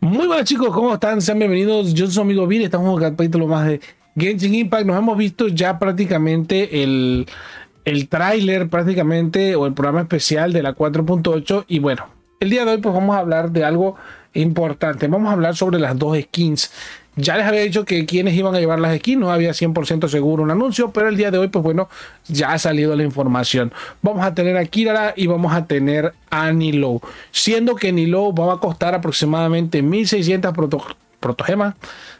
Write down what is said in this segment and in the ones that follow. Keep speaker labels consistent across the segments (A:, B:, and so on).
A: Muy buenas chicos, ¿cómo están? Sean bienvenidos. Yo soy su amigo Vir, estamos en un capítulo más de Genshin Impact. Nos hemos visto ya prácticamente el, el tráiler prácticamente o el programa especial de la 4.8 y bueno, el día de hoy pues vamos a hablar de algo importante. Vamos a hablar sobre las dos skins. Ya les había dicho que quienes iban a llevar las skins, no había 100% seguro un anuncio, pero el día de hoy, pues bueno, ya ha salido la información. Vamos a tener a Kirara y vamos a tener a Nilo, siendo que Nilo va a costar aproximadamente 1600 protogemas,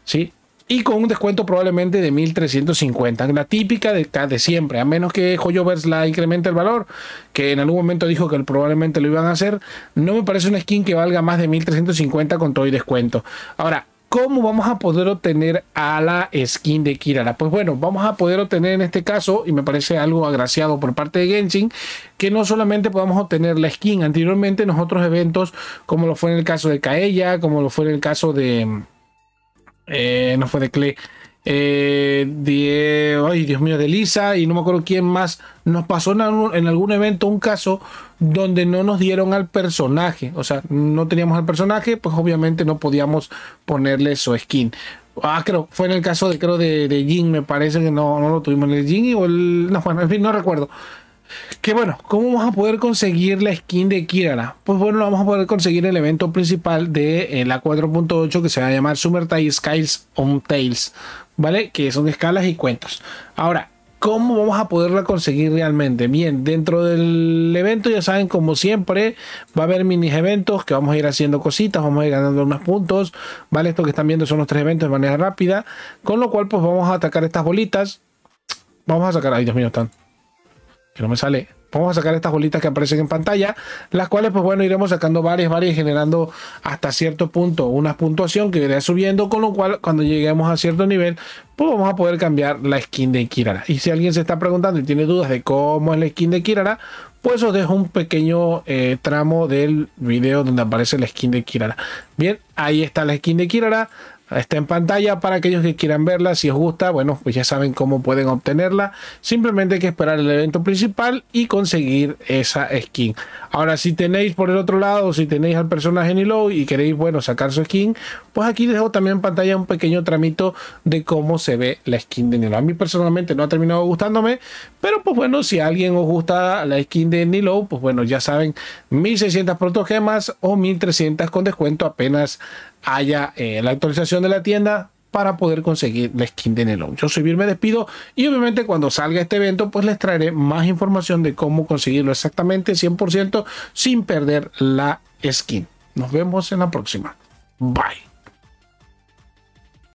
A: ¿sí? y con un descuento probablemente de 1350, la típica de, de siempre, a menos que Joyovers la incremente el valor, que en algún momento dijo que probablemente lo iban a hacer, no me parece una skin que valga más de 1350 con todo y descuento. Ahora, ¿cómo vamos a poder obtener a la skin de Kirara? Pues bueno, vamos a poder obtener en este caso, y me parece algo agraciado por parte de Genshin, que no solamente podamos obtener la skin, anteriormente en otros eventos, como lo fue en el caso de Kaella, como lo fue en el caso de eh, no fue de Clay. Eh, ay, Dios mío, de Lisa y no me acuerdo quién más. Nos pasó en algún, evento un caso donde no nos dieron al personaje. O sea, no teníamos al personaje, pues obviamente no podíamos ponerle su skin. Ah, creo, fue en el caso de, creo, de, Jin, me parece que no, lo tuvimos en el Jin o no, bueno, en fin, no recuerdo. Que bueno, ¿cómo vamos a poder conseguir la skin de Kirara? Pues bueno, vamos a poder conseguir el evento principal de eh, la 4.8 que se va a llamar Summertime Skies on Tales, ¿vale? Que son escalas y cuentos. Ahora, ¿cómo vamos a poderla conseguir realmente? Bien, dentro del evento ya saben, como siempre, va a haber mini eventos que vamos a ir haciendo cositas, vamos a ir ganando unos puntos, ¿vale? Esto que están viendo son los tres eventos de manera rápida, con lo cual pues vamos a atacar estas bolitas. Vamos a sacar, ay Dios mío, están que no me sale. Vamos a sacar estas bolitas que aparecen en pantalla, las cuales pues bueno, iremos sacando varias, varias, generando hasta cierto punto una puntuación que irá subiendo, con lo cual cuando lleguemos a cierto nivel, pues vamos a poder cambiar la skin de Kirara. Y si alguien se está preguntando y tiene dudas de cómo es la skin de Kirara, pues os dejo un pequeño eh, tramo del video donde aparece la skin de Kirara. Bien, ahí está la skin de Kirara está en pantalla para aquellos que quieran verla. Si os gusta, bueno, pues ya saben cómo pueden obtenerla. Simplemente hay que esperar el evento principal y conseguir esa skin. Ahora, si tenéis por el otro lado, si tenéis al personaje nilo y queréis, bueno, sacar su skin, pues aquí dejo también en pantalla un pequeño tramito de cómo se ve la skin de Nilo. A mí personalmente no ha terminado gustándome, pero pues bueno, si a alguien os gusta la skin de Nilo, pues bueno, ya saben, 1600 protogemas o 1300 con descuento apenas haya eh, la actualización de la tienda para poder conseguir la skin de Nilo. Yo soy Vir, me despido y obviamente cuando salga este evento pues les traeré más información de cómo conseguirlo exactamente 100% sin perder la skin. Nos vemos en la próxima. Bye.